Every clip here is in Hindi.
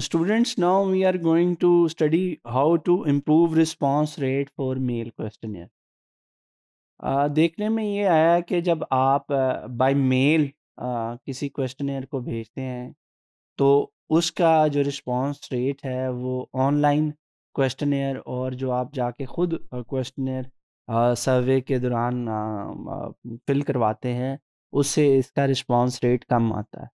students now we are going to study how to improve response rate for mail questionnaire uh, देखने में ये आया कि जब आप बाय uh, मेल uh, किसी क्वेश्चनर को भेजते हैं तो उसका जो रिस्पांस रेट है वो ऑनलाइन क्वेश्चनर और जो आप जाके खुद क्वेश्चनर uh, सर्वे uh, के दौरान फिल uh, करवाते हैं उससे इसका रिस्पांस रेट कम आता है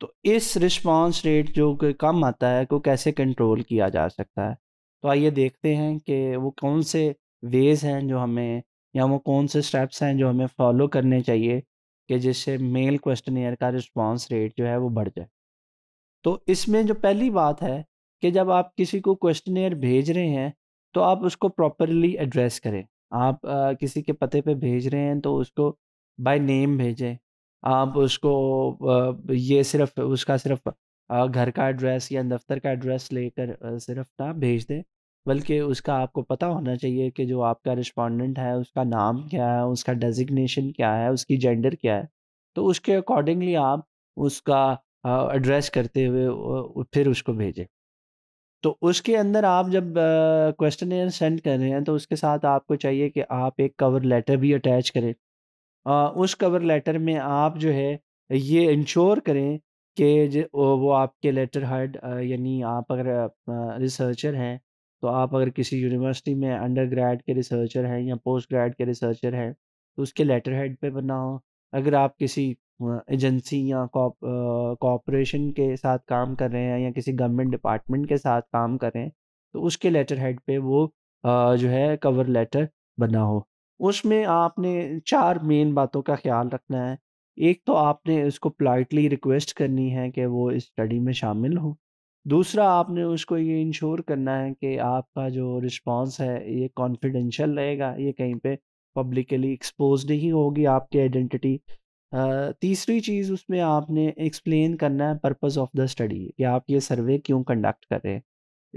तो इस रिस्पांस रेट जो कि कम आता है को कैसे कंट्रोल किया जा सकता है तो आइए देखते हैं कि वो कौन से वेज हैं जो हमें या वो कौन से स्टेप्स हैं जो हमें फॉलो करने चाहिए कि जिससे मेल क्वेश्चनियर का रिस्पांस रेट जो है वो बढ़ जाए तो इसमें जो पहली बात है कि जब आप किसी को क्वेश्चनियर भेज रहे हैं तो आप उसको प्रॉपरली एड्रेस करें आप आ, किसी के पते पे भेज रहे हैं तो उसको बाय नेम भेजें आप उसको ये सिर्फ उसका सिर्फ घर का एड्रेस या दफ्तर का एड्रेस लेकर सिर्फ ना भेज दें बल्कि उसका आपको पता होना चाहिए कि जो आपका रिस्पॉन्डेंट है उसका नाम क्या है उसका डेजिग्नेशन क्या है उसकी जेंडर क्या है तो उसके अकॉर्डिंगली आप उसका एड्रेस करते हुए फिर उसको भेजें तो उसके अंदर आप जब क्वेश्चन सेंड कर रहे हैं तो उसके साथ आपको चाहिए कि आप एक कवर लेटर भी अटैच करें उस कवर लेटर में आप जो है ये इंश्योर करें कि वो आपके लेटर हेड यानी आप अगर रिसर्चर हैं तो आप अगर किसी यूनिवर्सिटी में अंडर ग्रेड के रिसर्चर हैं या पोस्ट ग्रेड के रिसर्चर हैं तो उसके लेटर हेड पे बना हो अगर आप किसी एजेंसी या कॉपरेशन के साथ काम कर रहे हैं या किसी गवर्नमेंट डिपार्टमेंट के साथ काम कर रहे हैं तो उसके लेटर हेड पे वो जो है कवर लेटर बना हो उसमें आपने चार मेन बातों का ख्याल रखना है। एक तो आपने उसको पोलाइटली रिक्वेस्ट करनी है कि वो इस स्टडी में शामिल हो। दूसरा आपने उसको ये इंश्योर करना है कि आपका जो रिस्पॉन्स है ये कॉन्फिडेंशियल रहेगा, ये कहीं पे पब्लिकली एक्सपोज़ नहीं होगी आपकी आइडेंटिटी। तीसरी चीज़ उसमें आपने एक्सप्लेन करना है पर्पस ऑफ द स्टडी कि आप ये सर्वे क्यों कंडक्ट कर रहे हैं।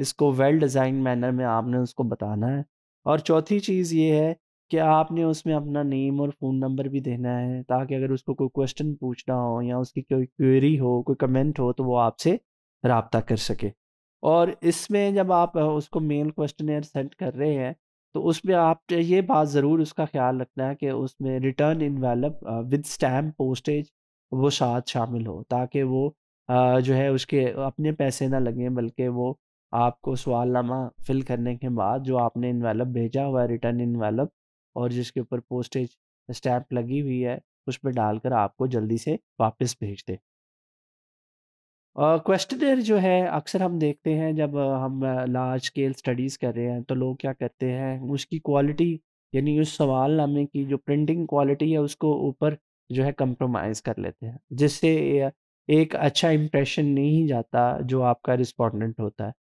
इसको वेल डिज़ाइन मैनर में आपने उसको बताना है। और चौथी चीज़ ये है क्या आपने उसमें अपना नेम और फ़ोन नंबर भी देना है ताकि अगर उसको कोई क्वेश्चन पूछना हो या उसकी कोई क्वेरी हो कोई कमेंट हो तो वो आपसे रबता कर सके और इसमें जब आप उसको मेल क्वेश्चन सेंड कर रहे हैं तो उसमें आप ये बात ज़रूर उसका ख्याल रखना है कि उसमें return envelope with stamp postage वो साथ शामिल हो ताकि वो जो है उसके अपने पैसे ना लगें बल्कि वो आपको सवालनामा फिल करने के बाद जो आपने इन्वेलप भेजा हुआ है रिटर्न इन्वेलप और जिसके ऊपर पोस्टेज स्टैम्प लगी हुई है उस पर डालकर आपको जल्दी से वापस भेज दे क्वेश्चनर uh, जो है अक्सर हम देखते हैं जब हम लार्ज स्केल स्टडीज़ कर रहे हैं तो लोग क्या करते हैं उसकी क्वालिटी यानी उस सवाल नामे की जो प्रिंटिंग क्वालिटी है उसको ऊपर जो है कंप्रोमाइज़ कर लेते हैं जिससे एक अच्छा इम्प्रेशन नहीं जाता जो आपका रिस्पोंडेंट होता है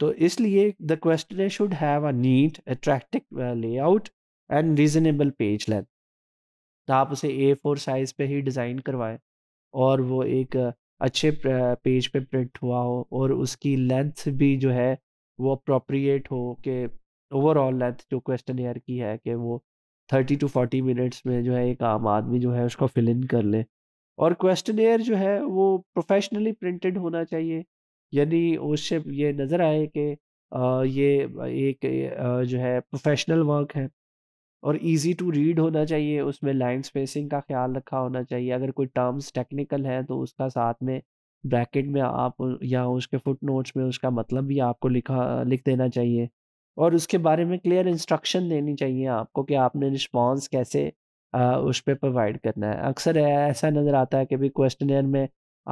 तो इसलिए the questionnaire should have a neat attractive layout and reasonable page length तो आप उसे ए फोर साइज़ पे ही डिज़ाइन करवाएं और वो एक अच्छे पेज पे प्रिंट हुआ हो और उसकी लेंथ भी जो है वो अप्रोप्रिएट हो कि ओवरऑल लेंथ जो क्वेश्चन एयर की है कि वो थर्टी टू फोर्टी मिनट्स में जो है एक आम आदमी जो है उसको फिल इन कर ले और क्वेश्चन एयर जो है वो प्रोफेशनली प्रिंटेड होना चाहिए यानी उससे ये नज़र आए कि ये एक जो है प्रोफेशनल वर्क है और इजी टू रीड होना चाहिए उसमें लाइन स्पेसिंग का ख्याल रखा होना चाहिए अगर कोई टर्म्स टेक्निकल है तो उसका साथ में ब्रैकेट में आप या उसके फुट नोट्स में उसका मतलब भी आपको लिखा लिख देना चाहिए और उसके बारे में क्लियर इंस्ट्रक्शन देनी चाहिए आपको कि आपने रिस्पॉन्स कैसे आ, उस पर प्रोवाइड करना है अक्सर ऐसा नज़र आता है कि भाई क्वेश्चनर में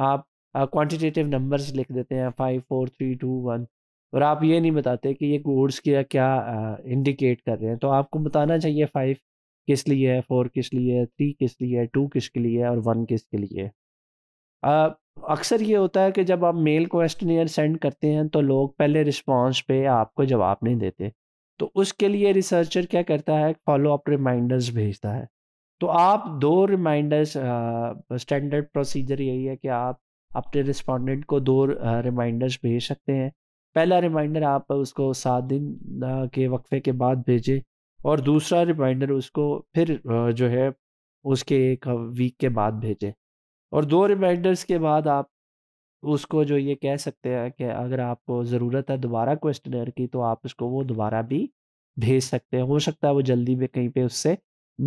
आप क्वान्टिटेटिव नंबर्स लिख देते हैं five four three two one और आप ये नहीं बताते कि ये गोड्स क्या क्या इंडिकेट कर रहे हैं तो आपको बताना चाहिए फाइव किस लिए है फोर किस लिए है थ्री किस लिए है टू किसके लिए है और वन किसके लिए अक्सर ये होता है कि जब आप मेल क्वेश्चनियर सेंड करते हैं तो लोग पहले रिस्पॉन्स पे आपको जवाब नहीं देते तो उसके लिए रिसर्चर क्या करता है फॉलो अप रिमाइंडर्स भेजता है तो आप दो रिमाइंडर्स स्टैंडर्ड प्रोसीजर यही है कि आप अपने रिस्पॉन्डेंट को दो रिमाइंडर्स भेज सकते हैं पहला रिमाइंडर आप उसको सात दिन के वक्फे के बाद भेजें और दूसरा रिमाइंडर उसको फिर जो है उसके एक वीक के बाद भेजें और दो रिमाइंडर्स के बाद आप उसको जो ये कह सकते हैं कि अगर आपको ज़रूरत है दोबारा क्वेश्चन की तो आप उसको वो दोबारा भी भेज सकते हैं हो सकता है वो जल्दी में कहीं पे उससे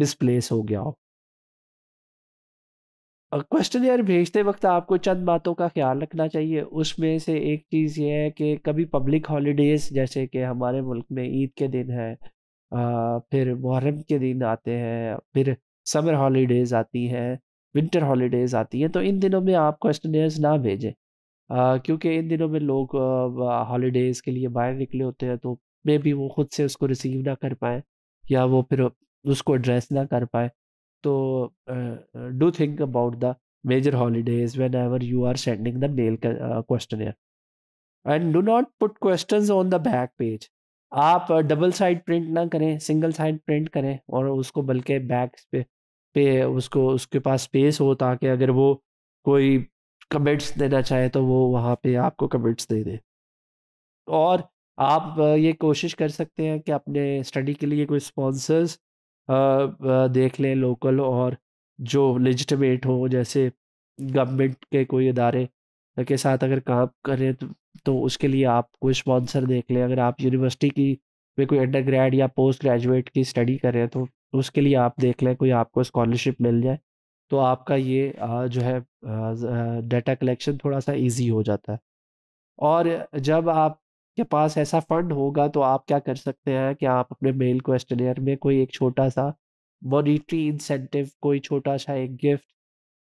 मिसप्लेस हो गया हो क्वेश्चन भेजते वक्त आपको चंद बातों का ख्याल रखना चाहिए उसमें से एक चीज़ ये है कि कभी पब्लिक हॉलीडेज जैसे कि हमारे मुल्क में ईद के दिन है आ, फिर मुहर्रम के दिन आते हैं फिर समर हॉलीडेज़ आती हैं विंटर हॉलीडेज़ आती हैं तो इन दिनों में आप क्वेश्चन ना भेजें क्योंकि इन दिनों में लोग हॉलीडेज़ के लिए बाहर निकले होते हैं तो मे भी वो खुद से उसको रिसीव ना कर पाए या वो फिर उसको एड्रेस ना कर पाए तो do think about the major major holidays whenever you are sending the mail questionnaire. And do not put question on the back page आप डबल साइड प्रिंट ना करें सिंगल साइड प्रिंट करें और उसको बल्कि बैक पे पे उसको उसके पास स्पेस हो ताकि अगर वो कोई कमेंट्स देना चाहे तो वो वहाँ पे आपको कमेंट्स दे दे और आप ये कोशिश कर सकते हैं कि अपने स्टडी के लिए कोई स्पॉन्सर्स देख लें लोकल और जो लेजिटमेट हो जैसे गवर्नमेंट के कोई इदारे के साथ अगर काम करें तो, तो उसके लिए आप कोई स्पॉन्सर देख लें अगर आप यूनिवर्सिटी की में कोई अंडर ग्रेड या पोस्ट ग्रेजुएट की स्टडी करें तो उसके लिए आप देख लें कोई आपको स्कॉलरशिप मिल जाए तो आपका ये जो है डाटा कलेक्शन थोड़ा सा इजी हो जाता है और जब आप के पास ऐसा फंड होगा तो आप क्या कर सकते हैं कि आप अपने मेल क्वेश्चनियर में कोई एक छोटा सा मॉनिटरी इंसेंटिव कोई छोटा सा एक गिफ्ट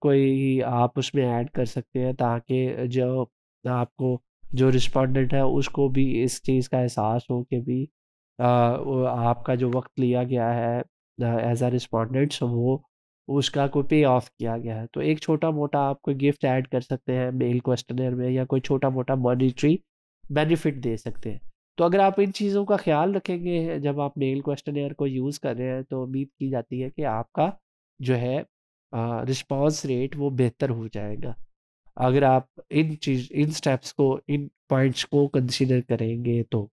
कोई आप उसमें ऐड कर सकते हैं ताकि जो आपको जो रिस्पोंडेंट है उसको भी इस चीज़ का एहसास हो कि भी आ, आपका जो वक्त लिया गया है एज आ रिस्पॉन्डेंट वो उसका कोई पे ऑफ किया गया है तो एक छोटा मोटा आप कोई गिफ्ट ऐड कर सकते हैं मेल क्वेश्चनर में या कोई छोटा मोटा मॉनिटरी बेनिफिट दे सकते हैं तो अगर आप इन चीज़ों का ख्याल रखेंगे जब आप मेल क्वेश्चन को यूज़ कर रहे हैं तो उम्मीद की जाती है कि आपका जो है रिस्पॉन्स रेट वो बेहतर हो जाएगा अगर आप इन चीज इन स्टेप्स को इन पॉइंट्स को कंसिडर करेंगे तो